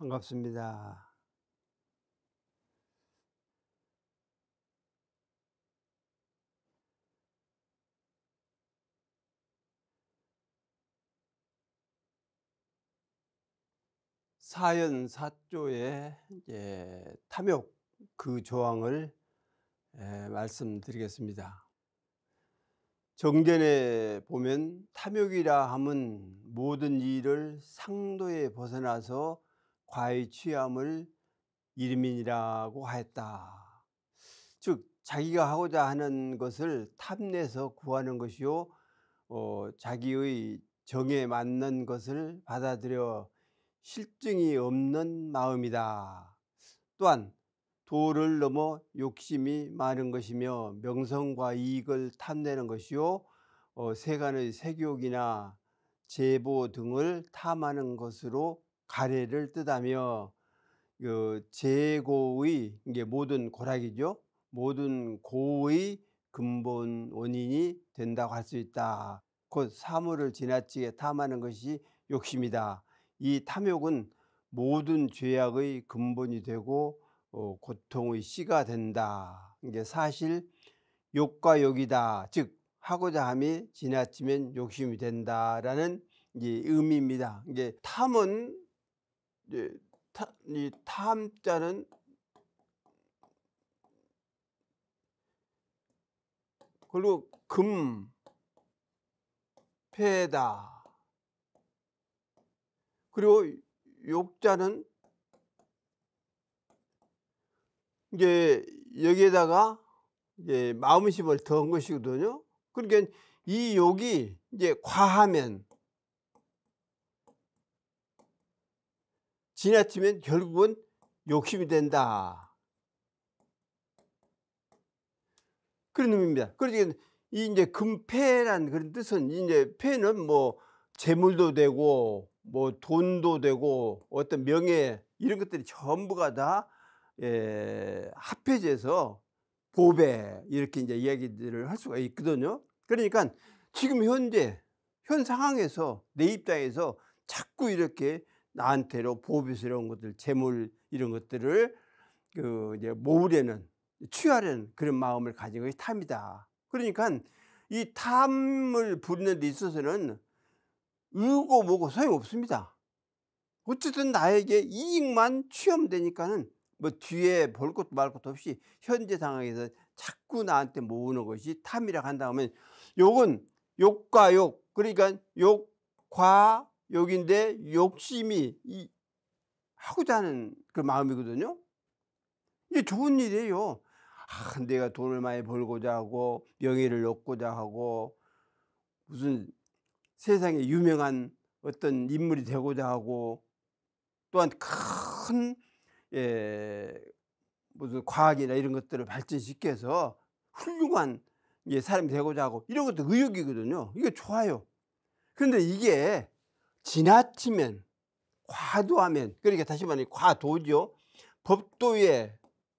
반갑습니다. 사연 사조의 탐욕 그 조항을 예, 말씀드리겠습니다. 정전에 보면 탐욕이라 함은 모든 일을 상도에 벗어나서 과의 취함을 이름이라고 하였다. 즉 자기가 하고자 하는 것을 탐내서 구하는 것이요 어, 자기의 정에 맞는 것을 받아들여 실증이 없는 마음이다. 또한 도를 넘어 욕심이 많은 것이며 명성과 이익을 탐내는 것이요 어, 세간의 색욕이나 제보 등을 탐하는 것으로 가래를 뜻하며 그 재고의 이게 모든 고락이죠. 모든 고의 근본 원인이 된다고 할 수 있다. 곧 사물을 지나치게 탐하는 것이 욕심이다. 이 탐욕은 모든 죄악의 근본이 되고 어, 고통의 씨가 된다. 이게 사실 욕과 욕이다. 즉 하고자 함이 지나치면 욕심이 된다라는 이제 의미입니다. 이게 탐은 예, 타, 이 탐자는 그리고 금, 폐다 그리고 욕자는 이제 여기에다가 이제 마음심을 더한 것이거든요. 그러니까 이 욕이 이제 과하면 지나치면 결국은 욕심이 된다. 그런 의미입니다. 그러니까 이제 금패란 그런 뜻은 이제 패는 뭐 재물도 되고 뭐 돈도 되고 어떤 명예 이런 것들이 전부가 다 예, 합해져서 보배 이렇게 이제 이야기들을 할 수가 있거든요. 그러니까 지금 현재 현 상황에서 내 입장에서 자꾸 이렇게 나한테로 보배스러운 것들, 재물 이런 것들을 그 이제 모으려는 취하려는 그런 마음을 가진 것이 탐이다. 그러니까 이 탐을 부리는 데 있어서는 의고 뭐고 소용없습니다. 어쨌든 나에게 이익만 취하되니까는 면뭐 뒤에 볼 것도 말 것도 없이 현재 상황에서 자꾸 나한테 모으는 것이 탐이라 한다면 욕은 욕과 욕 그러니까 욕과 여기인데 욕심이 이 하고자 하는 그 마음이거든요. 이게 좋은 일이에요. 아, 내가 돈을 많이 벌고자 하고 명예를 얻고자 하고 무슨 세상에 유명한 어떤 인물이 되고자 하고 또한 큰 예, 무슨 과학이나 이런 것들을 발전시켜서 훌륭한 예, 사람이 되고자 하고 이런 것도 의욕이거든요. 이게 좋아요. 그런데 이게 지나치면 과도하면 그러니까 다시 말해 과도죠. 법도의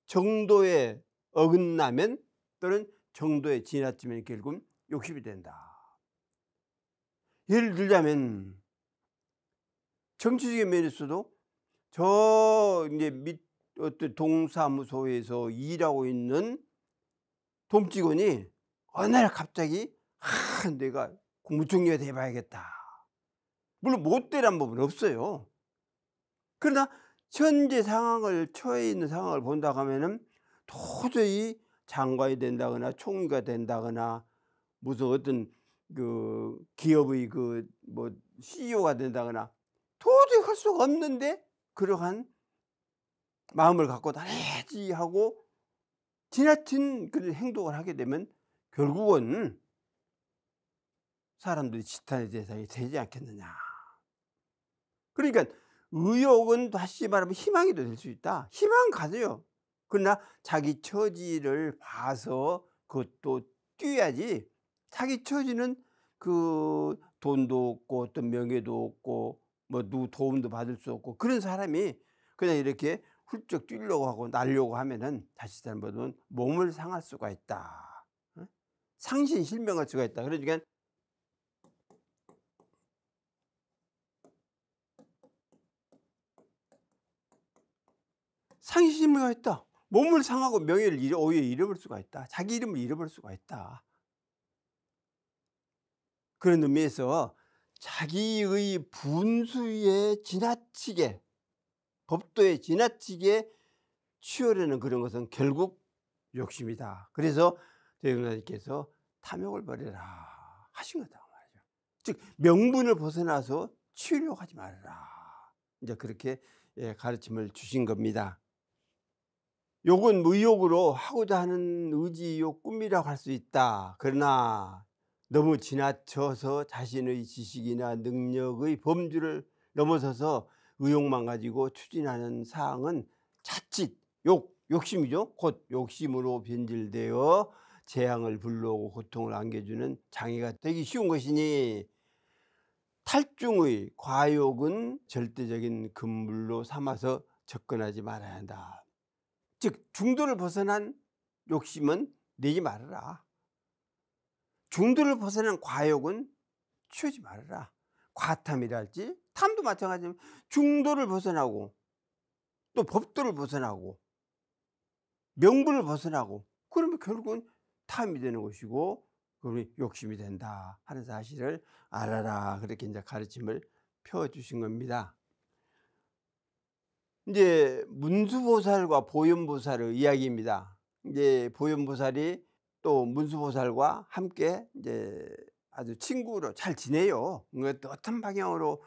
정도에 어긋나면 또는 정도에 지나치면 결국 욕심이 된다. 예를 들자면 정치적인 면에서도 저 이제 밑 어떤 동사무소에서 일하고 있는 동직원이 어느 날 갑자기 아 내가 국무총리가 돼봐야겠다 물론 못되란 법은 없어요. 그러나 현재 상황을 처해 있는 상황을 본다 하면은 도저히 장관이 된다거나 총리가 된다거나 무슨 어떤 그 기업의 그 뭐 CEO가 된다거나 도저히 할 수가 없는데 그러한 마음을 갖고 다해지 하고 지나친 그런 행동을 하게 되면 결국은 사람들이 지탄의 대상이 되지 않겠느냐. 그러니까 의욕은 다시 말하면 희망이 될 수 있다. 희망 가져요. 그러나 자기 처지를 봐서 그것도 뛰어야지 자기 처지는 그 돈도 없고 어떤 명예도 없고 뭐누 도움도 받을 수 없고 그런 사람이 그냥 이렇게 훌쩍 뛰려고 하고 날려고 하면은 다시 잘못하 몸을 상할 수가 있다. 상신 실명할 수가 있다. 그러니까 상심을 했다. 몸을 상하고 명예를 잃어, 오 잃어버릴 수가 있다. 자기 이름을 잃어버릴 수가 있다. 그런 의미에서 자기의 분수에 지나치게 법도에 지나치게 치열하는 그런 것은 결국 욕심이다. 그래서 대원하님께서 탐욕을 버려라 하신 거다 그 말이죠. 즉 명분을 벗어나서 치려 하지 말라. 이제 그렇게 예, 가르침을 주신 겁니다. 욕은 무욕으로 하고자 하는 의지욕 꿈이라고 할 수 있다. 그러나 너무 지나쳐서 자신의 지식이나 능력의 범주를 넘어서서 의욕만 가지고 추진하는 사항은 자칫 욕, 욕심이죠. 곧 욕심으로 변질되어 재앙을 불러오고 고통을 안겨주는 장애가 되기 쉬운 것이니 탈중의 과욕은 절대적인 금물로 삼아서 접근하지 말아야 한다. 즉 중도를 벗어난 욕심은 내지 말아라. 중도를 벗어난 과욕은 치우지 말아라. 과탐이랄지 탐도 마찬가지지만 중도를 벗어나고 또 법도를 벗어나고 명분을 벗어나고 그러면 결국은 탐이 되는 것이고 그러면 욕심이 된다 하는 사실을 알아라 그렇게 이제 가르침을 펴주신 겁니다. 이제 문수보살과 보현보살의 이야기입니다. 이제 보현보살이 또 문수보살과 함께 이제 아주 친구로 잘 지내요. 그러 어떤 방향으로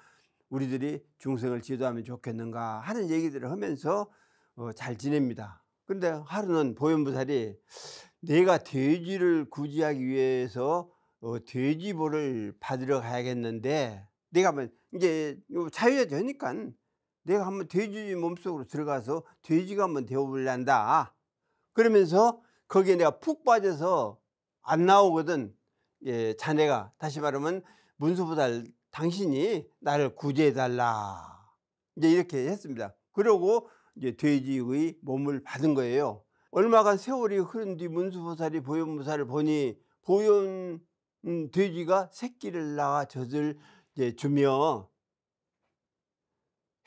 우리들이 중생을 지도하면 좋겠는가 하는 얘기들을 하면서 어, 잘 지냅니다. 그런데 하루는 보현보살이 내가 돼지를 구제하기 위해서 어, 돼지보를 받으러 가야겠는데 내가 면 뭐 이제 자유자재니까 내가 한번 돼지 몸속으로 들어가서 돼지가 한번 되어보려한다 그러면서 거기에 내가 푹 빠져서 안 나오거든. 예, 자네가 다시 말하면 문수보다 당신이 나를 구제해달라. 이제 이렇게 했습니다. 그러고 이제 돼지의 몸을 받은 거예요. 얼마간 세월이 흐른 뒤 문수보살이 보현무사를 보니 보현 음, 돼지가 새끼를 낳아 젖을 이제 주며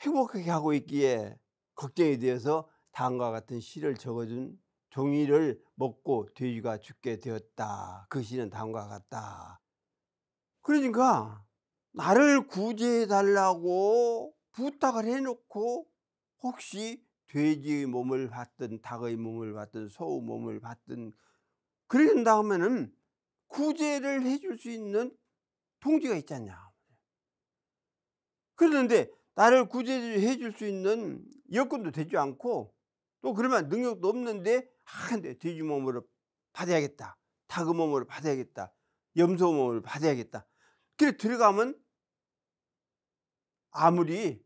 행복하게 하고 있기에 걱정이 되어서 다음과 같은 시를 적어준 종이를 먹고 돼지가 죽게 되었다. 그 시는 다음과 같다. 그러니까 나를 구제해 달라고 부탁을 해놓고 혹시 돼지의 몸을 봤든 닭의 몸을 봤든 소의 몸을 봤든 그런 다음에는 구제를 해줄 수 있는 동지가 있잖냐. 그런데 나를 구제해 줄 수 있는 여건도 되지 않고 또 그러면 능력도 없는데 아 근데 돼지 몸으로 받아야겠다 닭의 몸으로 받아야겠다 염소 몸으로 받아야겠다 그래 들어가면 아무리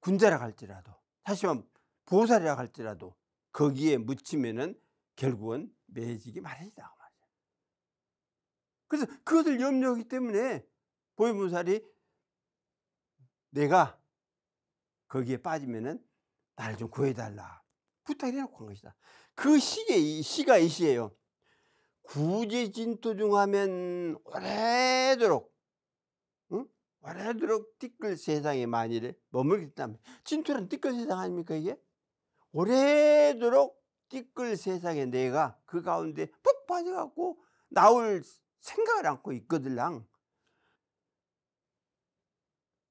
군자라 갈지라도 다시 말 보살이라 갈지라도 거기에 묻히면은 결국은 매지기 마련이다 그 그래서 그것을 염려하기 때문에 보이분살이 내가 거기에 빠지면은 나를 좀 구해달라. 부탁을 해놓고 간 것이다. 그시기 시가 이 시예요. 구제진토중하면 오래도록, 응? 오래도록 띠끌 세상에 만일에 머물겠다면. 진토는 띠끌 세상 아닙니까, 이게? 오래도록 띠끌 세상에 내가 그 가운데 푹 빠져갖고 나올 생각을 안고 있거들랑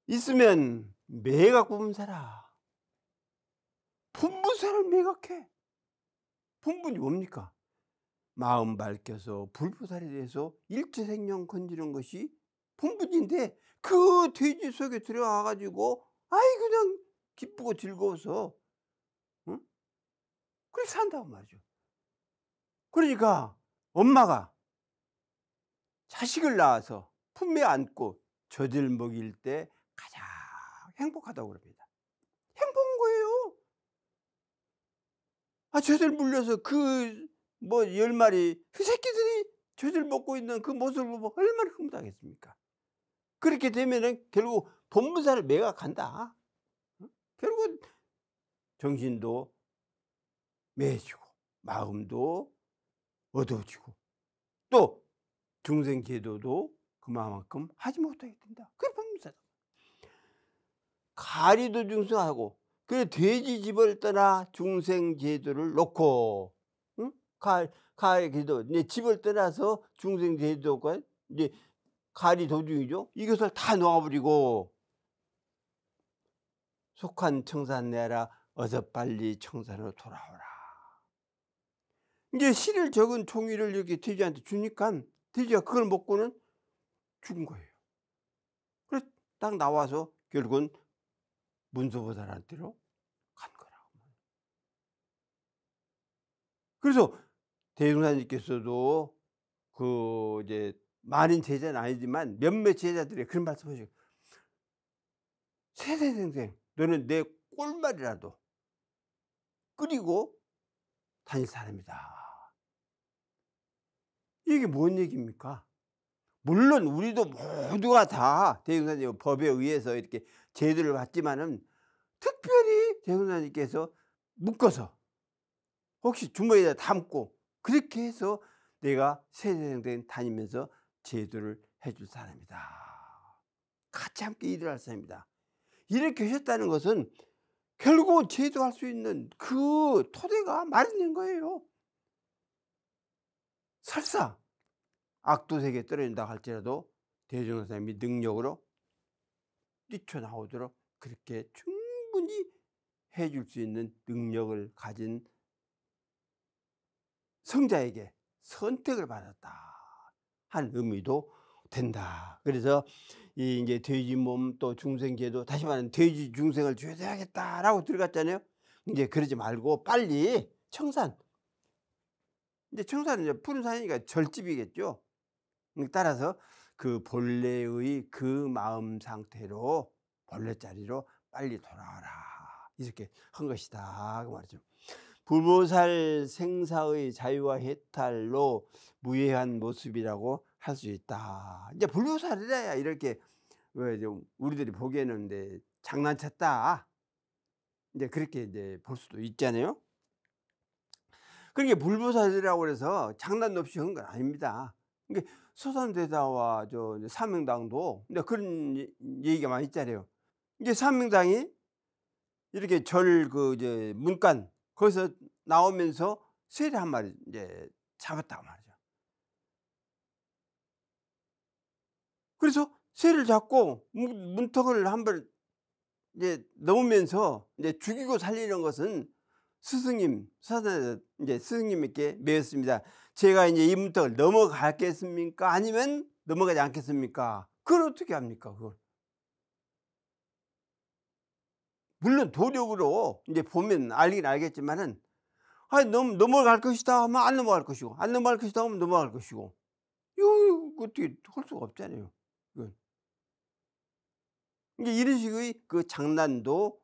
있으면 매각 분분세라. 분분사를 매각해. 분분이 뭡니까? 마음 밝혀서 불부살이 돼서 일체생명 건지는 것이 분분인데 그 돼지 속에 들어와가지고 아이 그냥 기쁘고 즐거워서 응? 그렇게 산다고 말이죠. 그러니까 엄마가 자식을 낳아서 품에 안고 저질 먹일 때 가장 아, 행복하다고 그럽니다. 행복한 거예요. 아, 죄들 물려서 그 뭐 열 마리 그 새끼들이 죄들 먹고 있는 그 모습을 보면 얼마나 흥분하겠습니까? 그렇게 되면은 결국 본부사를 매각한다. 결국 정신도 매지고 마음도 어두워지고 또 중생 제도도 그만큼 하지 못하게 된다. 그게 본부사다. 가리도 중생하고 그래 돼지 집을 떠나 중생 제도를 놓고 응? 가 가리도 이제 집을 떠나서 중생 제도가 이제 가리 도중이죠. 이것을 다 놓아버리고 속한 청산 내라 어서 빨리 청산으로 돌아오라. 이제 시를 적은 총이를 이렇게 돼지한테 주니까 돼지가 그걸 먹고는 죽은 거예요. 그래딱 나와서 결국은 문서보살한테로간 거라고. 그래서 대중사님께서도 그 이제 많은 제자는 아니지만 몇몇 제자들이 그런 말씀하시고 세세생생 너는 내 꼴말이라도 끓이고 다닐 사람이다. 이게 뭔 얘기입니까? 물론 우리도 모두가 다 대중사님 법에 의해서 이렇게 제도를 받지만은 특별히 대선사님께서 묶어서 혹시 주머니에 담고 그렇게 해서 내가 세대생생 다니면서 제도를 해줄 사람이다. 같이 함께 일을 할 사람이다. 이렇게 하셨다는 것은 결국은 제도할 수 있는 그 토대가 마련된 거예요. 설사 악도세계에 떨어진다 할지라도 대중사님이 능력으로 뛰쳐나오도록 그렇게 충분히 해줄 수 있는 능력을 가진 성자에게 선택을 받았다 한 의미도 된다. 그래서 이 이제 돼지 몸 또 중생제도 다시 말하면 돼지 중생을 죄대하겠다라고 들어갔잖아요. 이제 그러지 말고 빨리 청산. 이제 청산은 이제 푸른 산이니까 절집이겠죠. 따라서 그 본래의 그 마음 상태로 본래 자리로 빨리 돌아와라 이렇게 한 것이다 그 말이죠. 불보살 생사의 자유와 해탈로 무해한 모습이라고 할 수 있다. 이제 불보살이라야 이렇게 왜 좀 우리들이 보기에는 이제 장난쳤다. 이제 그렇게 이제 볼 수도 있잖아요. 그러니 불보살이라고 해서 장난 없이 한 건 아닙니다. 그러니까 소선대사와 저 삼명당도 그런 예, 얘기가 많이 있잖아요. 이제 삼명당이 이렇게 절그 이제 문간 거기서 나오면서 쇠를 한 마리 이제 잡았다 말이죠. 그래서 쇠를 잡고 문턱을 한번 이제 넘으면서 이제 죽이고 살리는 것은 스승님, 사사 이제 스승님에 매였습니다. 제가 이제 이문턱을 넘어가겠습니까? 아니면 넘어가지 않겠습니까? 그걸 어떻게 합니까? 그걸. 물론 도력으로 이제 보면 알긴 알겠지만은 아 넘, 넘어갈 것이다 하면 안 넘어갈 것이고 안 넘어갈 것이다 하면 넘어갈 것이고 이거 그 어떻게 할 수가 없잖아요. 이건. 이제 이런 식의 그 장난도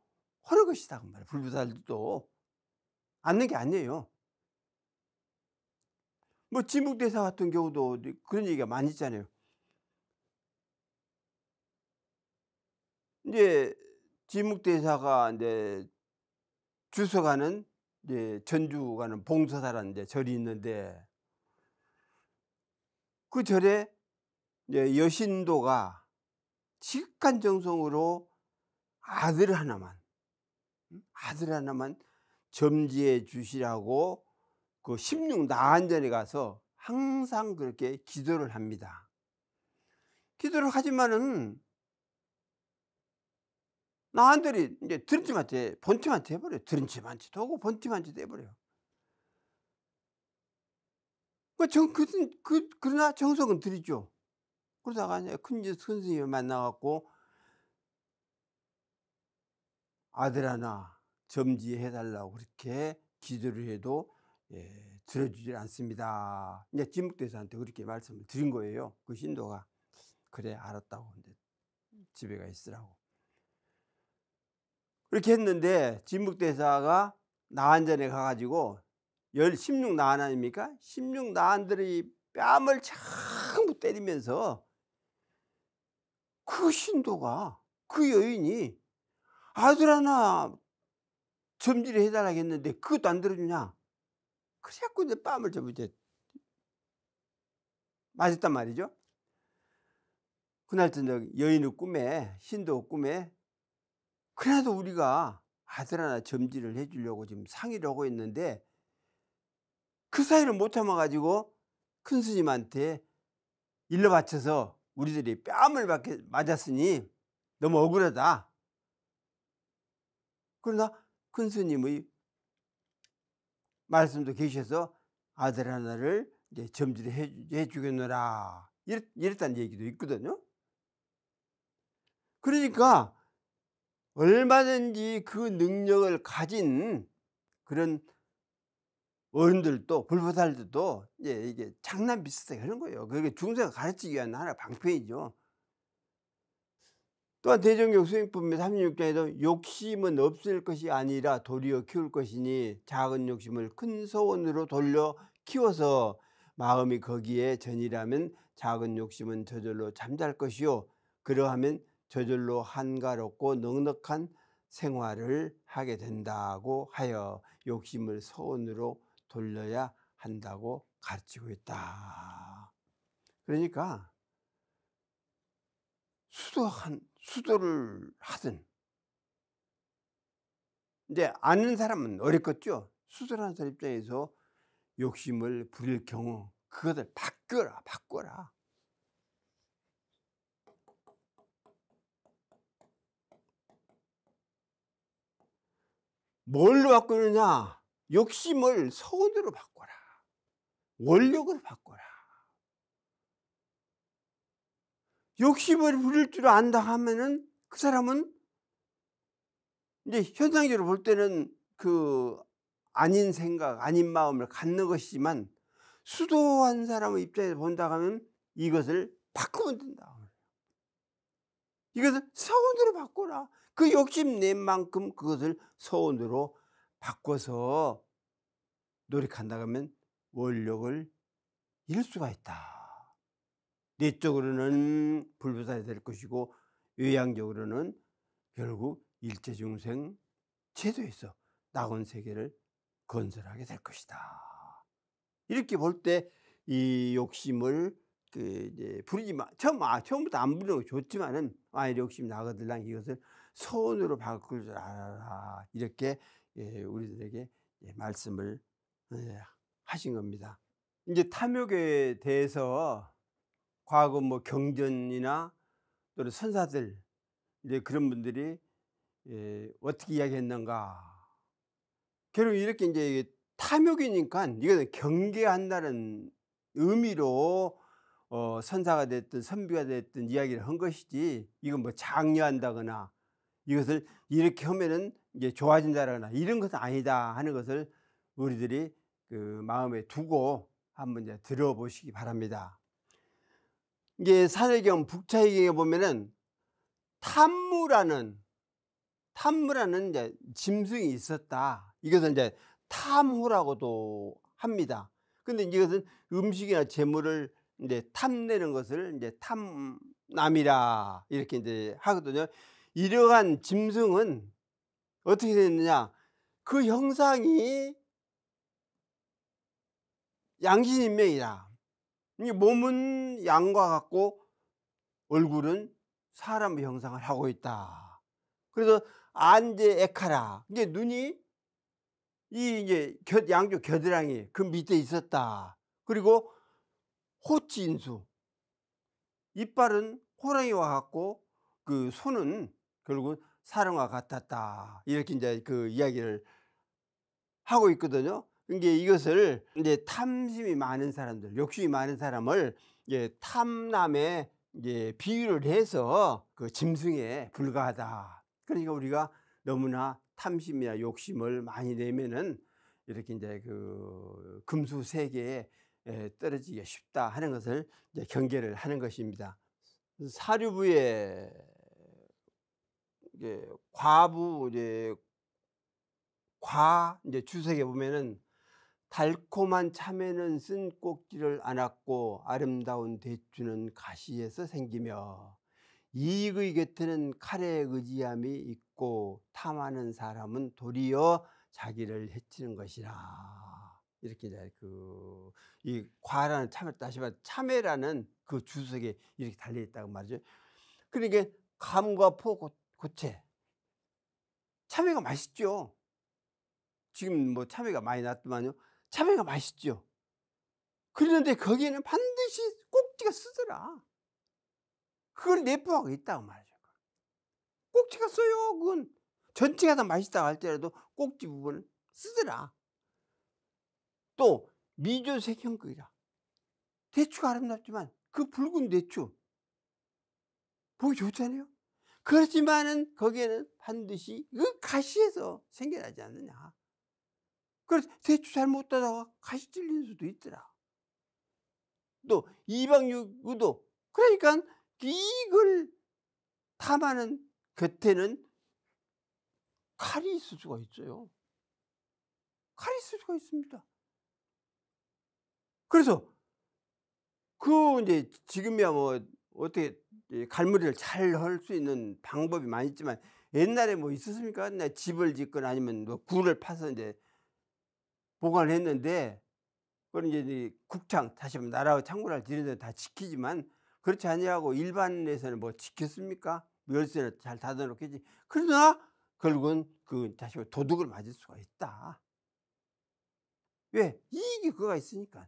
허러 것이다 그말이에 불부살도 않는 게 아니에요. 뭐 진북대사 같은 경우도 그런 얘기가 많이 있잖아요. 이제 진묵대사가 이제 주소가는 이제 전주 가는 봉사사라는 이제 절이 있는데 그 절에 이제 여신도가 직간 정성으로 아들 하나만 아들 하나만 점지해 주시라고 그 16나한전에 가서 항상 그렇게 기도를 합니다. 기도를 하지만은 나한들이 이제 드림팀한테 본팀한테 해버려요. 드림팀한테도 하고 본팀한테도 해버려요. 그 정, 그, 그, 그러나 정성은 드리죠. 그러다가 큰지 선생님을 만나갖고 아들 하나 점지해달라고 그렇게 기도를 해도 예, 들어주질 않습니다. 이제 진묵대사한테 그렇게 말씀을 드린 거예요. 그 신도가 그래 알았다고 근데 집에 가 있으라고. 그렇게 했는데 진묵대사가 나한전에 가가지고 16나한 아닙니까? 16나한들이 뺨을 전부 때리면서 그 신도가 그 여인이 아들 하나 점지를 해달라 했는데 그것도 안 들어주냐? 그래갖고 이제 뺨을 좀 이제 맞았단 말이죠. 그날 저녁 여인의 꿈에 신도 꿈에 그래도 우리가 아들 하나 점지를 해주려고 지금 상의를 하고 있는데 그 사이를 못 참아가지고 큰 스님한테 일러 바쳐서 우리들이 뺨을 맞았으니 너무 억울하다. 그러나 큰 스님의 말씀도 계셔서 아들 하나를 이제 점지해 주겠노라 이랬, 이랬다는 얘기도 있거든요 그러니까 얼마든지 그 능력을 가진 그런 어른들도 불보살들도 이제 이게 장난 비슷해게 하는 거예요. 그게 중생을 가르치기 위한 하나 방편이죠. 또한 대정교 수행법의 36장에도 욕심은 없을 것이 아니라 도리어 키울 것이니 작은 욕심을 큰 소원으로 돌려 키워서 마음이 거기에 전이라면 작은 욕심은 저절로 잠잘 것이요 그러하면 저절로 한가롭고 넉넉한 생활을 하게 된다고 하여 욕심을 소원으로 돌려야 한다고 가르치고 있다. 그러니까 수도한 수도를 하든 이제 아는 사람은 어렵겠죠. 수술하는 사람 입장에서 욕심을 부릴 경우 그것을 바꿔라 바꿔라. 뭘로 바꾸느냐? 욕심을 서원으로 바꿔라. 원력으로 바꿔라. 욕심을 부릴 줄 안다 하면은 그 사람은 이제 현상적으로 볼 때는 그 아닌 생각, 아닌 마음을 갖는 것이지만 수도한 사람의 입장에서 본다 하면 이것을 바꾸면 된다. 이것을 서원으로 바꿔라. 그 욕심 낸 만큼 그것을 서원으로 바꿔서 노력한다 하면 원력을 잃을 수가 있다. 내적으로는 불교사이될 것이고 외향적으로는 결국 일체중생 체도에서 낙원 세계를 건설하게 될 것이다. 이렇게 볼 때 이 욕심을 그 이제 부리지 마. 처음 아 처음부터 안 부르는 거 좋지만은 아이 욕심 나거들랑 이것을 서으로 바꿀 줄 알아라 이렇게 예, 우리들에게 예, 말씀을 예, 하신 겁니다. 이제 탐욕에 대해서 과거 뭐 경전이나 또는 선사들 이제 그런 분들이 예, 어떻게 이야기했는가. 결국 이렇게 이제 탐욕이니까 이거는 경계한다는 의미로 어, 선사가 됐든 선비가 됐든 이야기를 한 것이지 이건 뭐 장려한다거나 이것을 이렇게 하면은 이제 좋아진다거나 이런 것은 아니다 하는 것을 우리들이 그 마음에 두고 한번 이제 들어보시기 바랍니다. 이제 사례경 북차의경에 보면은 탐무라는 탐무라는 이제 짐승이 있었다. 이것은 이제 탐호라고도 합니다. 근데 이것은 음식이나 재물을 이제 탐내는 것을 이제 탐남이라 이렇게 이제 하거든요. 이러한 짐승은 어떻게 됐느냐그 형상이 양신인명이라 이 몸은 양과 같고 얼굴은 사람의 형상을 하고 있다. 그래서 안제 에카라. 이게 눈이 이 이제 곁, 양쪽 겨드랑이 그 밑에 있었다. 그리고 호치 인수. 이빨은 호랑이와 같고 그 손은 결국 은 사람과 같았다. 이렇게 이제 그 이야기를 하고 있거든요. 이제 그러니까 이것을 이제 탐심이 많은 사람들, 욕심이 많은 사람을 이제 탐남에 이제 비유를 해서 그 짐승에 불과하다. 그러니까 우리가 너무나 탐심이나 욕심을 많이 내면은 이렇게 이제 그 금수 세계에 떨어지기 쉽다 하는 것을 이제 경계를 하는 것입니다. 사류부의 이제 과부 이제 과 이제 주석에 보면은 달콤한 참외는 쓴꼭지를 안았고 아름다운 대추는 가시에서 생기며 이익의 곁에는 칼의 의지함이 있고 탐하는 사람은 도리어 자기를 해치는 것이라 이렇게 이제 그이 과라는 참외 다시 말 참외라는 그 주석에 이렇게 달려 있다고 말이죠. 그러니까 감과 포 고체 참외가 맛있죠. 지금 뭐 참외가 많이 났더만요. 참외가 맛있죠. 그런데 거기에는 반드시 꼭지가 쓰더라. 그걸 내포하고 있다고 말이죠. 꼭지가 써요. 그건 전체가 다 맛있다 할때라도 꼭지 부분을 쓰더라. 또 미조색 형극이라. 대추가 아름답지만 그 붉은 대추 보기 좋잖아요. 그렇지만은 거기에는 반드시 그 가시에서 생겨나지 않느냐. 그래서 대추 잘못 따다가 가시 찔린 수도 있더라. 또 이방 유도 그러니까 이익을 탐하는 곁에는 칼이 있을 수가 있어요. 칼이 있을 수가 있습니다. 그래서 그 이제 지금이야 뭐 어떻게 갈무리를 잘 할 수 있는 방법이 많이 있지만 옛날에 뭐 있었습니까? 집을 짓거나 아니면 뭐 굴을 파서 이제 보관을 했는데 그건 이제 국창 다시 나라의 창고를 들여서 다 지키지만 그렇지 아니고 일반에서는 뭐 지켰습니까? 뭐 열쇠를 잘 닫아놓겠지. 그러나 결국은 그 자식을 도둑을 맞을 수가 있다. 왜? 이익이 그가 있으니까.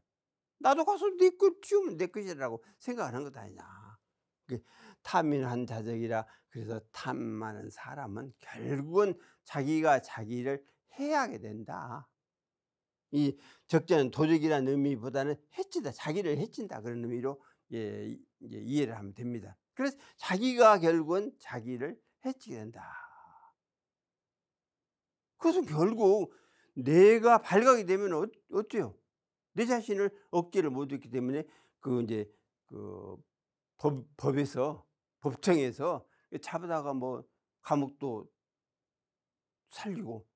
나도 가서 내것 지우면 내 것이라고 생각하는 것 아니냐. 탐민한 자적이라 그래서 탐 많은 사람은 결국은 자기가 자기를 해하 된다. 이 적재는 도적이라는 의미보다는 해치다, 자기를 해친다 그런 의미로 예, 이해를 하면 됩니다. 그래서 자기가 결국은 자기를 해치게 된다. 그것은 결국 내가 발각이 되면 어, 어때요? 내 자신을 억지를 못했기 때문에 그 이제 그 법, 법에서 법정에서 그 잡아다가 뭐 감옥도 살리고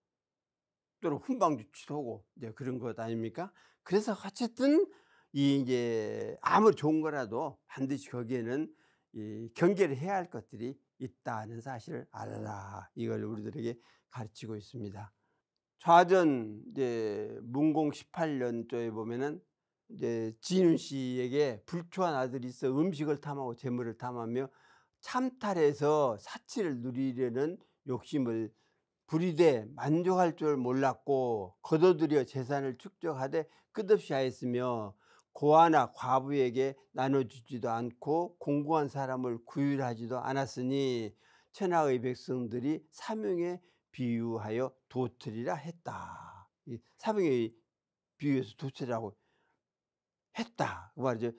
속도로 훈방주치하고 이제 그런 것 아닙니까? 그래서 어쨌든 이 이제 아무리 좋은 거라도 반드시 거기에는 이 경계를 해야 할 것들이 있다는 사실을 알아라. 이걸 우리들에게 가르치고 있습니다. 좌전 이제 문공 18년도에 보면은 이제 진훈 씨에게 불초한 아들이 있어 음식을 탐하고 재물을 탐하며 참탈해서 사치를 누리려는 욕심을 불이되 만족할 줄 몰랐고 거둬들여 재산을 축적하되 끝없이 하였으며 고아나 과부에게 나눠주지도 않고 공고한 사람을 구휼하지도 않았으니 천하의 백성들이 사명에 비유하여 도트리라 했다. 사명에 비유해서 도트리라고 했다. 그 뭐 말이죠.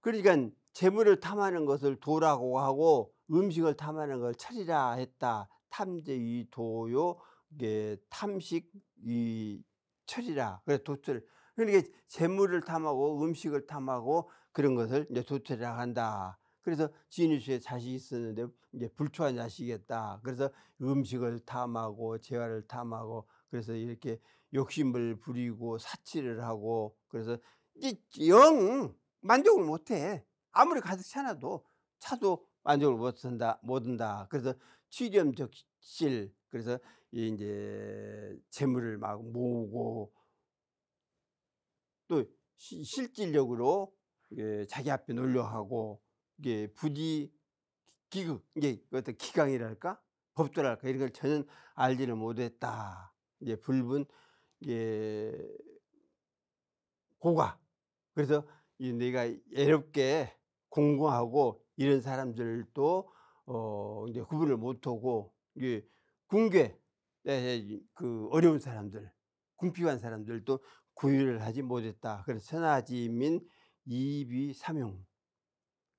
그러니까 재물을 탐하는 것을 도라고 하고 음식을 탐하는 걸 철이라 했다. 탐제 이 도요 이 탐식 이 철이라 그래 도철 그러니까 재물을 탐하고 음식을 탐하고 그런 것을 이제 도철이라 한다. 그래서 진유씨의 자식이 있었는데 이제 불초한 자식이겠다. 그래서 음식을 탐하고 재화를 탐하고 그래서 이렇게 욕심을 부리고 사치를 하고 그래서 영 만족을 못해. 아무리 가득 차놔도 차도 만족을 못한다 못한다. 그래서 취렴 적실 그래서 이제 재물을 막 모으고 또 시, 실질적으로 예, 자기 앞에 놀려하고 이게 부디 기극 이게 그 어떤 기강이랄까 법도랄까 이런 걸 전혀 알지를 못했다 이제 불분 예, 고가 그래서 이 내가 애롭게 공부하고 이런 사람들도 어 이제 구분을 못하고 이게 군계 예, 예, 그 어려운 사람들 궁핍한 사람들도 구휼을 하지 못했다. 그래서 천하지민 이비 삼용.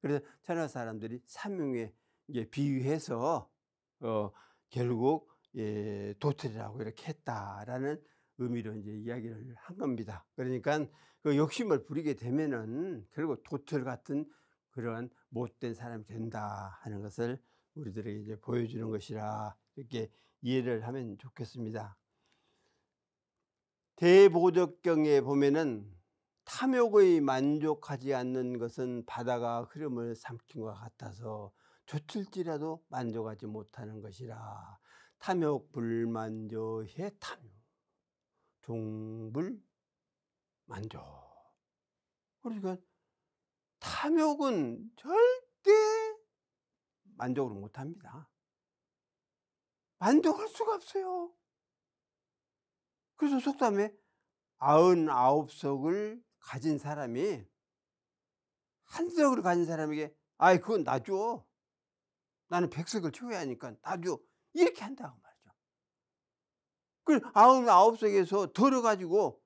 그래서 천하 사람들이 삼용에 이제 비유해서 어 결국 예, 도태라고 이렇게 했다라는 의미로 이제 이야기를 한 겁니다. 그러니까 그 욕심을 부리게 되면은 결국 도틀 같은 그러한 못된 사람이 된다 하는 것을 우리들에게 이제 보여주는 것이라 이렇게 이해를 하면 좋겠습니다. 대보적경에 보면은 탐욕의 만족하지 않는 것은 바다가 흐름을 삼킨 것 같아서 좋을지라도 만족하지 못하는 것이라 탐욕 불만족의 탐욕 종불 만족 그러니까 탐욕은 절대 만족을 못 합니다. 만족할 수가 없어요. 그래서 속담에 아흔아홉 석을 가진 사람이 한 석을 가진 사람에게 아이 그건 나 줘. 나는 백석을 채워야 하니까 나 줘. 이렇게 한다고 말이죠. 그 아흔아홉 석에서 덜어가지고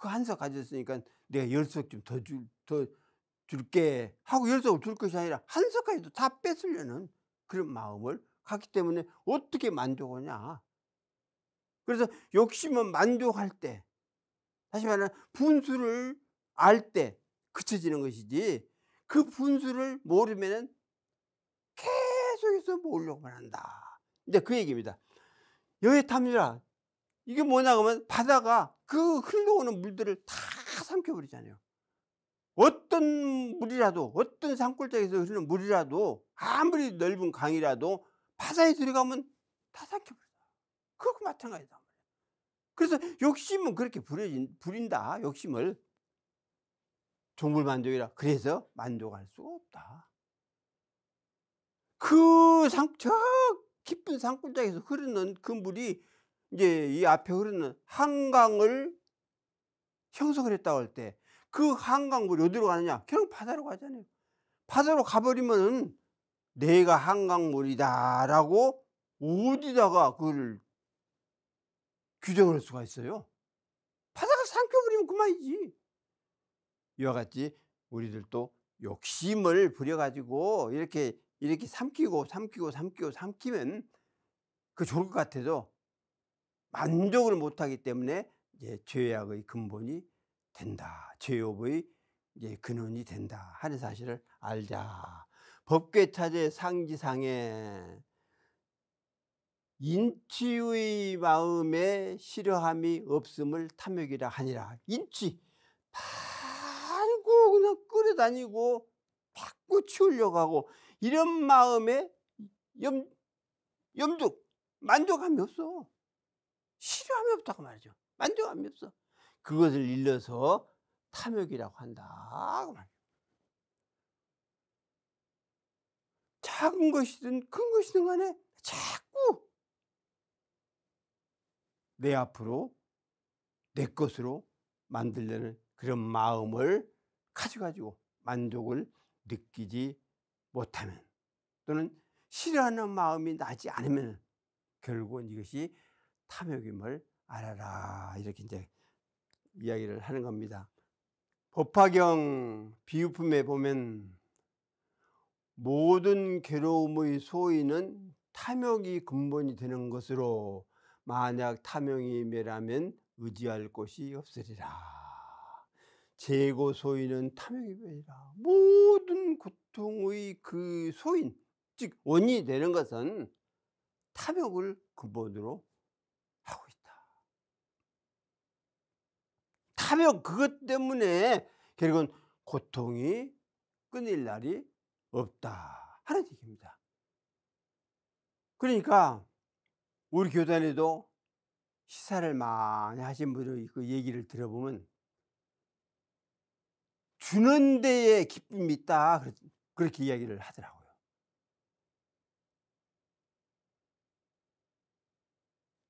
그 한 석 가졌으니까 내가 열 석 좀 더 줄, 더 줄게 하고 열쇠를 줄 것이 아니라 한석까지도 다 뺏으려는 그런 마음을 갖기 때문에 어떻게 만족하냐 그래서 욕심은 만족할 때 다시 말하면 분수를 알 때 그쳐지는 것이지 그 분수를 모르면 계속해서 모으려고만 한다 이제 그 얘기입니다 여의 탐지라 이게 뭐냐 그면 바다가 그 흘러오는 물들을 다 삼켜버리잖아요 어떤 물이라도 어떤 산골짜기에서 흐르는 물이라도 아무리 넓은 강이라도 바다에 들어가면 다 삼켜버린다 그것 마찬가지다 그래서 욕심은 그렇게 부려진, 부린다 욕심을 종불만족이라 그래서 만족할 수 없다 그 상, 저 깊은 산골짜기에서 흐르는 그 물이 이제 이 앞에 흐르는 한강을 형성을 했다고 할때 그한강물 어디로 가느냐? 결국 바다로 가잖아요. 바다로 가버리면은 내가 한강물이다라고 어디다가 그걸 규정할 수가 있어요. 바다가 삼켜버리면 그만이지. 이와 같이 우리들도 욕심을 부려가지고 이렇게 이렇게 삼키고 삼키고 삼키고 삼키면 그 좋을 것 같아도 만족을 못하기 때문에 이제 죄악의 근본이 된다. 죄업의 근원이 된다 하는 사실을 알자. 법괴타제 상지상에 인치의 마음에 싫어함이 없음을 탐욕이라 하니라. 인치 팔고 그냥 끌어다니고 자꾸 치우려고 하고 이런 마음에 염, 염족 만족함이 없어. 싫어함이 없다고 말이죠. 만족함이 없어. 그것을 일러서 탐욕이라고 한다. 작은 것이든 큰 것이든 간에 자꾸 내 앞으로 내 것으로 만들려는 그런 마음을 가져가지고 만족을 느끼지 못하면 또는 싫어하는 마음이 나지 않으면 결국은 이것이 탐욕임을 알아라 이렇게 이제 이야기를 하는 겁니다. 법화경 비유품에 보면 모든 괴로움의 소인은 탐욕이 근본이 되는 것으로 만약 탐욕이 매라면 의지할 곳이 없으리라. 재고 소인은 탐욕이 매라. 모든 고통의 그 소인, 즉 원인이 되는 것은 탐욕을 근본으로 탐욕 그것 때문에 결국은 고통이 끊일 날이 없다 하는 얘기입니다. 그러니까 우리 교단에도 시사를 많이 하신 분들 그 얘기를 들어보면 주는 데에 기쁨이 있다 그렇게 이야기를 하더라고요.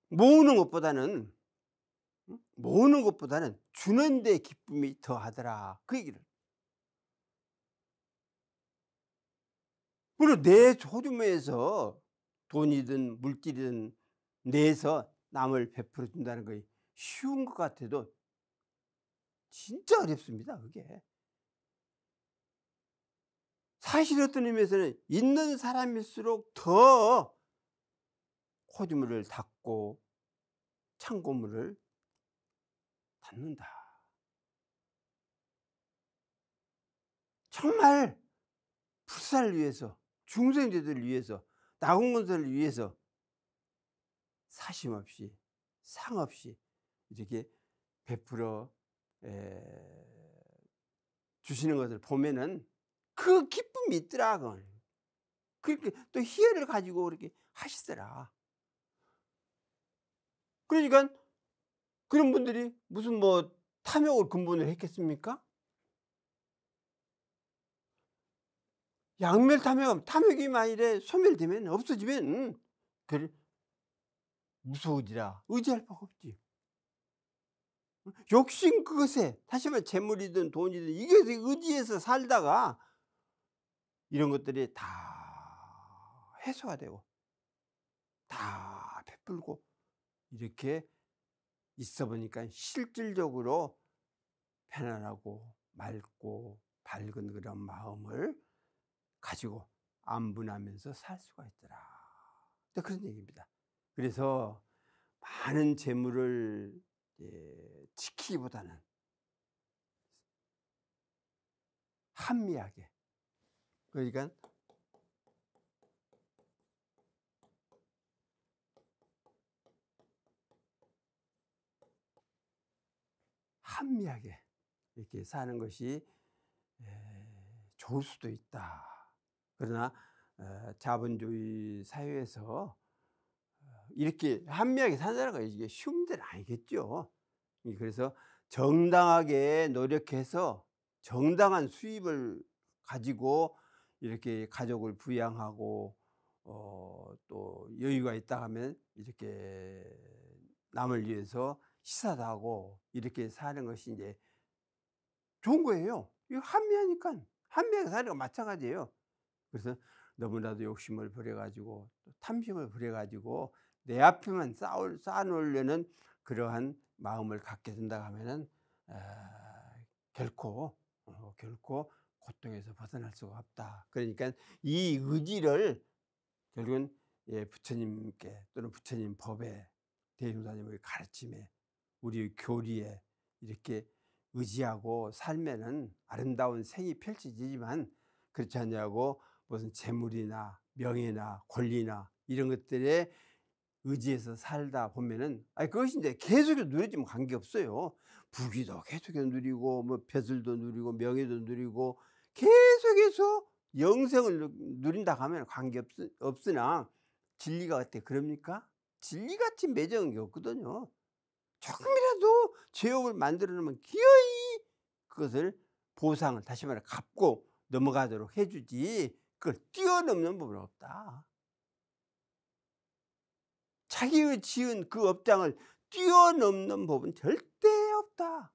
모으는 것보다는 모으는 것보다는 주는 데 기쁨이 더하더라. 그 얘기를. 물론 내 소중에서 돈이든 물질이든 내서 남을 베풀어 준다는 것이 쉬운 것 같아도 진짜 어렵습니다. 그게. 사실 어떤 의미에서는 있는 사람일수록 더 호주물을 닦고 창고물을 받는다. 정말 불사를 위해서 중생제들을 위해서 나공건설을 위해서 사심 없이 상 없이 이렇게 베풀어 주시는 것을 보면은 그 기쁨이 있더라 그건. 그렇게 또 희열을 가지고 그렇게 하시더라. 그러니까 그런 분들이 무슨 뭐 탐욕을 근본으로 했겠습니까? 양멸 탐욕, 탐욕이 만일에 소멸되면 없어지면 그를 무서우지라 의지할 바가 없지. 욕심 그것에 다시 말해 재물이든 돈이든 이것에 의지해서 살다가 이런 것들이 다 해소가 되고 다 베풀고 이렇게 있어 보니까 실질적으로 편안하고 맑고 밝은 그런 마음을 가지고 안분하면서 살 수가 있더라. 그런 얘기입니다. 그래서 많은 재물을 예, 지키기보다는 한미하게 그러니까 합리하게 이렇게 사는 것이 좋을 수도 있다. 그러나 어, 자본주의 사회에서 어, 이렇게 한미하게 산다는 거 이게 쉬운 문 아니겠죠. 그래서 정당하게 노력해서 정당한 수입을 가지고 이렇게 가족을 부양하고 어, 또 여유가 있다 하면 이렇게 남을 위해서 시사도 하고 이렇게 사는 것이 이제 좋은 거예요. 이 한미하니까 한미하게 사는 거 마찬가지예요. 그래서 너무나도 욕심을 부려가지고 탐심을 부려가지고 내 앞에만 쌓을, 쌓아놓으려는 그러한 마음을 갖게 된다 하면은 에, 아, 결코 어, 결코 고통에서 벗어날 수가 없다. 그러니까 이 의지를 결국은 예, 부처님께 또는 부처님 법에 대중사님의 가르침에 우리 교리에 이렇게 의지하고 살면은 아름다운 생이 펼쳐지지만 그렇지 않냐고 무슨 재물이나 명예나 권리나 이런 것들에 의지해서 살다 보면은 아니 그것이 이제 계속 해서 누려지면 관계없어요. 부귀도 계속 해서 누리고 뭐 벼슬도 누리고 명예도 누리고 계속해서 영생을 누린다 하면 관계없으나 진리가 어때 그럽니까? 진리같이 매정한 게 없거든요. 조금이라도 죄업을 만들어 놓으면 기어이 그것을 보상을 다시 말해 갚고 넘어가도록 해주지 그걸 뛰어넘는 법은 없다. 자기의 지은 그 업장을 뛰어넘는 법은 절대 없다.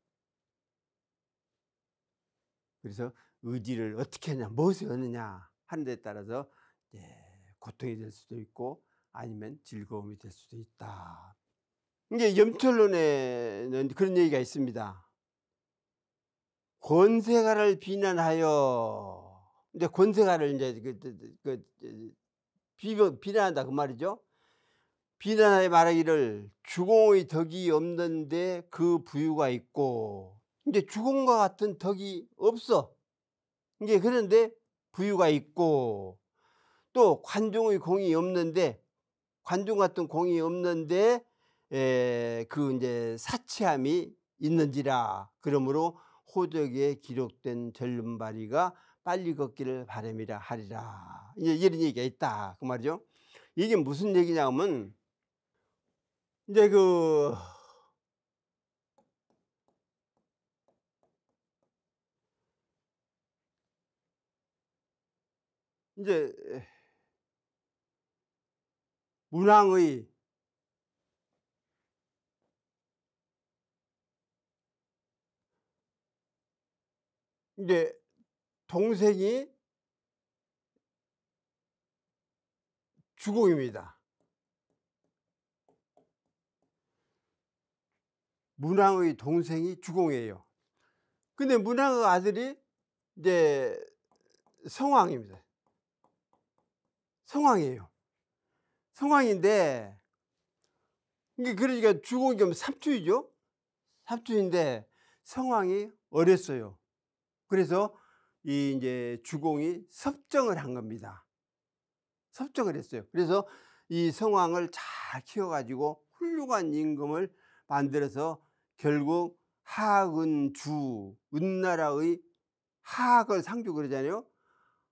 그래서 의지를 어떻게 하냐, 무엇을 얻느냐 하는 데 따라서 예, 고통이 될 수도 있고 아니면 즐거움이 될 수도 있다. 이게 염철론에는 그런 얘기가 있습니다. 권세가를 비난하여 이제 권세가를 이제 그, 그, 그비 그, 그, 비난한다 그 말이죠. 비난하여 말하기를 주공의 덕이 없는데 그 부유가 있고 이제 주공과 같은 덕이 없어. 이제 그런데 부유가 있고 또 관종의 공이 없는데 관종 같은 공이 없는데 에, 예, 그 이제 사치함이 있는지라 그러므로 호적에 기록된 절름발이가 빨리 걷기를 바람이라 하리라 이제 이런 얘기가 있다 그 말이죠 이게 무슨 얘기냐면 하 이제 그 이제 문항의 이제 동생이 주공입니다. 문왕의 동생이 주공이에요. 근데 문왕의 아들이 이제 성왕입니다. 성왕이에요. 성왕인데 이게 그러니까 주공이 삼투이죠. 삼투인데 성왕이 어렸어요. 그래서 이 이제 주공이 섭정을 한 겁니다. 섭정을 했어요. 그래서 이 성황을 잘 키워가지고 훌륭한 임금을 만들어서 결국 하은주, 은나라의 하악을 상주 그러잖아요.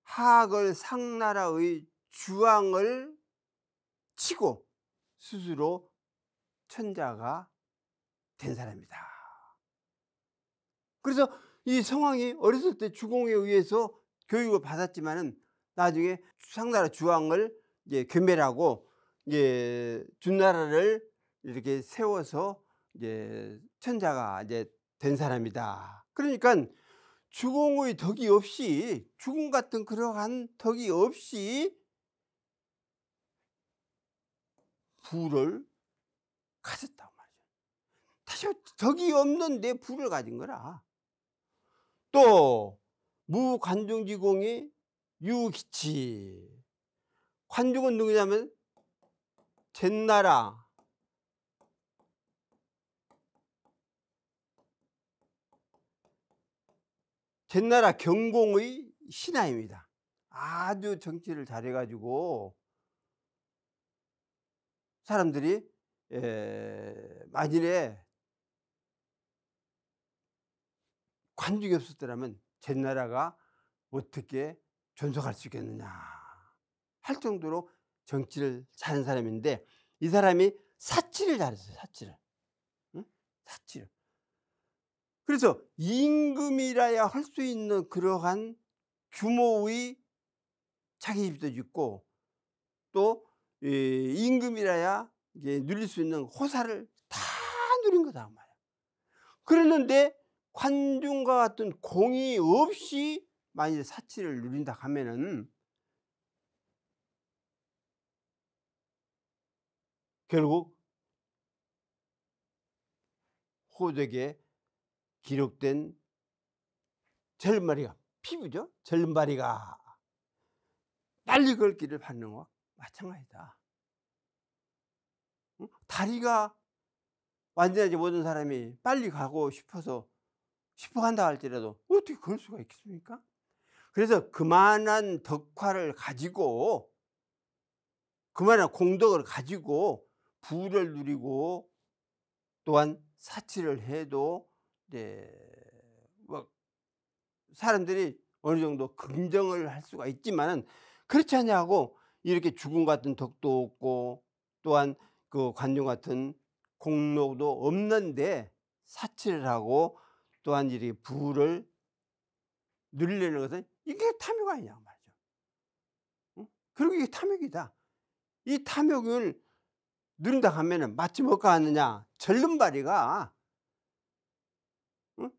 하악을 상나라의 주왕을 치고 스스로 천자가 된 사람이다. 그래서 이 성황이 어렸을 때 주공에 의해서 교육을 받았지만은 나중에 상나라 주왕을 이제 괴멸하고 이제 준나라를 이렇게 세워서 이제 천자가 이제 된 사람이다. 그러니까 주공의 덕이 없이 주공 같은 그러한 덕이 없이 부를 가졌다 말이죠. 다시 덕이 없는데 부를 가진 거라. 또 무관중지공이 유기치 관중은 누구냐면 젠나라 젠나라 경공의 신하입니다. 아주 정치를 잘해가지고 사람들이 에, 만일에 관중이없었더라면제 나라가 어떻게 존속할 수 있겠느냐 할 정도로 정치를 잘하는 사람인데 이 사람이 사치를 잘했어요 사치를 응? 사치를 그래서 임금이라야 할 수 있는 그러한 규모의 자기 집도 있고 또 임금이라야 누릴 수 있는 호사를 다 누린 거다 그 말이야. 그랬는데 관중과 같은 공이 없이 만일 사치를 누린다 하면은 결국 호적에 기록된 절마리가 피부죠. 절마리가 빨리 걸기를 받는 것과 마찬가지다. 다리가 완전하지 모든 사람이 빨리 가고 싶어서 싶어 간다 할지라도 어떻게 그럴 수가 있겠습니까? 그래서 그만한 덕화를 가지고 그만한 공덕을 가지고 부를 누리고 또한 사치를 해도 네, 막 사람들이 어느 정도 긍정을 할 수가 있지만 그렇지 않냐고 이렇게 죽음 같은 덕도 없고 또한 그 관용 같은 공로도 없는데 사치를 하고 또한 이 부를 늘리는 것은 이게 탐욕 아니냐 말이죠. 그리고 이게 탐욕이다. 이 탐욕을 누른다 하면은 맞지 못가 하느냐 절름발이가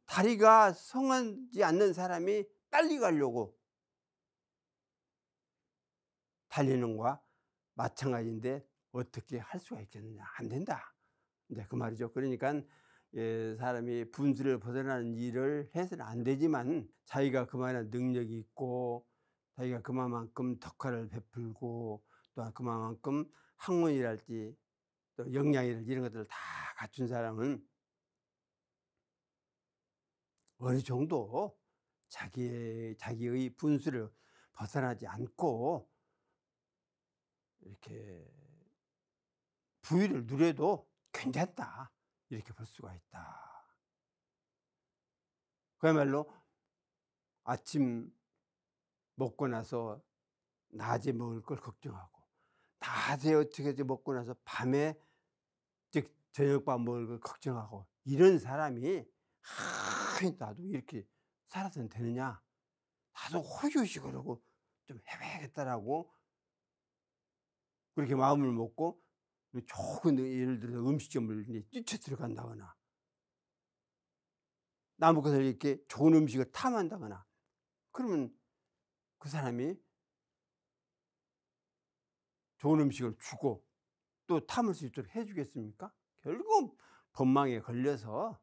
다리가 성하지 않는 사람이 빨리 가려고 달리는 거와 마찬가지인데 어떻게 할 수가 있겠느냐 안 된다. 이제 그 말이죠. 그러니까 예, 사람이 분수를 벗어나는 일을 해서는 안 되지만 자기가 그만한 능력이 있고 자기가 그만큼 덕화를 베풀고 또 그만큼 학문이랄지 또 역량이랄지 이런 것들을 다 갖춘 사람은 어느 정도 자기의, 자기의 분수를 벗어나지 않고 이렇게 부위를 누려도 괜찮다. 이렇게 볼 수가 있다. 그야말로 아침 먹고 나서 낮에 먹을 걸 걱정하고 낮에 어떻게 먹고 나서 밤에 즉 저녁밥 먹을 걸 걱정하고 이런 사람이 하, 나도 이렇게 살아도 되느냐 나도 호주식으로 좀 해봐야겠다라고 그렇게 마음을 먹고 조금 뭐 예를 들어 서 음식점을 뛰쳐 들어간다거나 나무 가을 이렇게 좋은 음식을 탐한다거나 그러면 그 사람이 좋은 음식을 주고 또 탐을 수 있도록 해주겠습니까? 결국 법망에 걸려서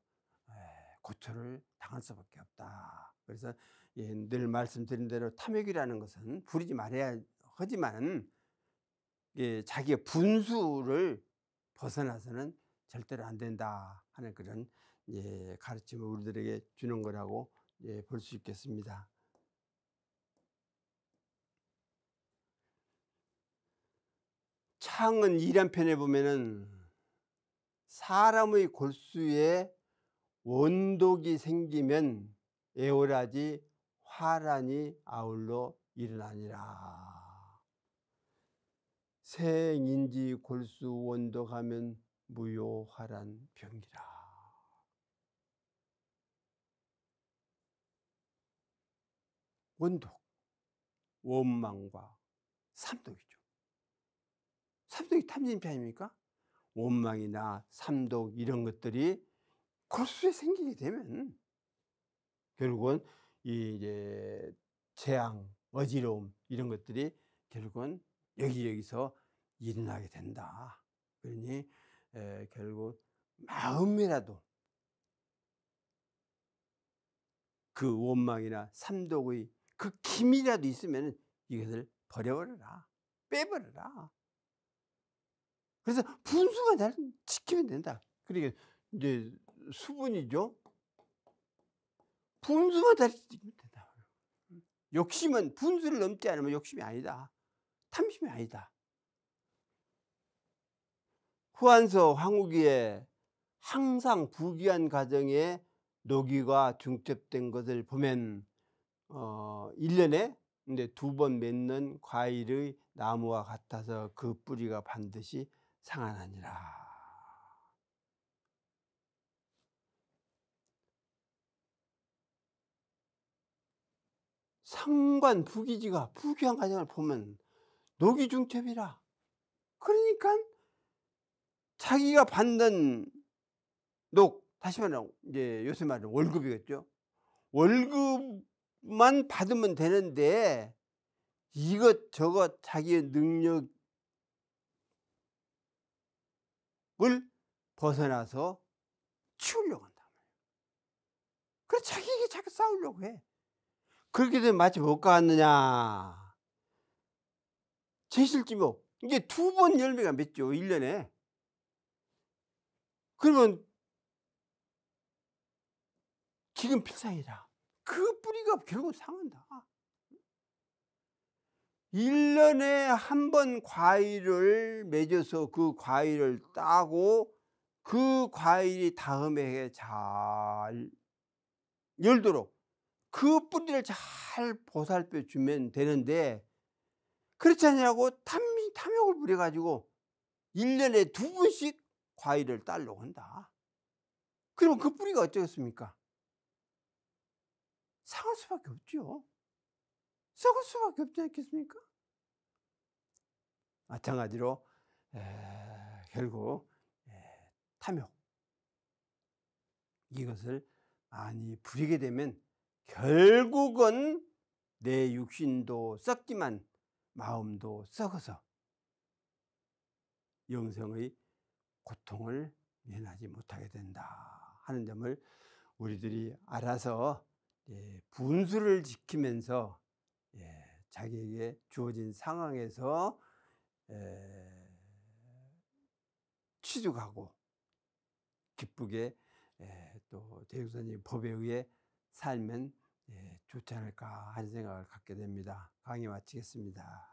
고초를 당할 수밖에 없다. 그래서 예, 늘 말씀드린 대로 탐욕이라는 것은 부리지 말아야 하지만 예, 자기의 분수를 벗어나서는 절대로 안 된다 하는 그런 예, 가르침을 우리들에게 주는 거라고 예, 볼수 있겠습니다. 창은 2한편에 보면은 사람의 골수에 원독이 생기면 에오라지 화란이 아울러 일어나니라. 생인지 골수 원독하면 무효화란 병이라. 원독, 원망과 삼독이죠. 삼독이 탐진피 아닙니까? 원망이나 삼독 이런 것들이 골수에 생기게 되면 결국은 이제 재앙, 어지러움 이런 것들이 결국은 여기 여기서 일어나게 된다. 그러니 에, 결국 마음이라도 그 원망이나 삼독의 그 힘이라도 있으면 이것을 버려버려라. 빼버려라. 그래서 분수가 잘 지키면 된다. 그러니까 이제 수분이죠. 분수가 잘 지키면 된다. 욕심은 분수를 넘지 않으면 욕심이 아니다. 탐심이 아니다. 후한서 황후기에 항상 부귀한 가정에 노기가 중첩된 것을 보면 어, 1년에 근데 두 번 맺는 과일의 나무와 같아서 그 뿌리가 반드시 상하느니라. 상관 부귀지가 부귀한 가정을 보면 노기중첩이라. 그러니까 자기가 받는 녹, 다시 말하면 이제 요새 말하는 월급이겠죠. 월급만 받으면 되는데 이것 저것 자기의 능력을 벗어나서 치우려고 한다. 그래 자기에게 자기 싸우려고 해. 그렇게 되면 마치 못 갔느냐. 제실집이 이게 두 번 열매가 맺죠. 1년에. 그러면 지금 필살이다그 뿌리가 결국 상한다. 1년에 한 번 과일을 맺어서 그 과일을 따고 그 과일이 다음 해에 잘 열도록 그 뿌리를 잘 보살펴 주면 되는데 그렇지 않냐고 탐, 탐욕을 부려가지고 1년에 두 번씩 과일을 딸로 한다. 그럼 그 뿌리가 어쩌겠습니까? 상할 수밖에 없죠. 썩을 수밖에 없지 않겠습니까? 마찬가지로 에, 결국 에, 탐욕 이것을 많이 부리게 되면 결국은 내 육신도 썩지만 마음도 썩어서 영생의 고통을 면하지 못하게 된다 하는 점을 우리들이 알아서 예, 분수를 지키면서 예, 자기에게 주어진 상황에서 예, 취득하고 기쁘게 예, 또 대육사님 법에 의해 살면 예, 좋지 않을까 하는 생각을 갖게 됩니다. 강의 마치겠습니다.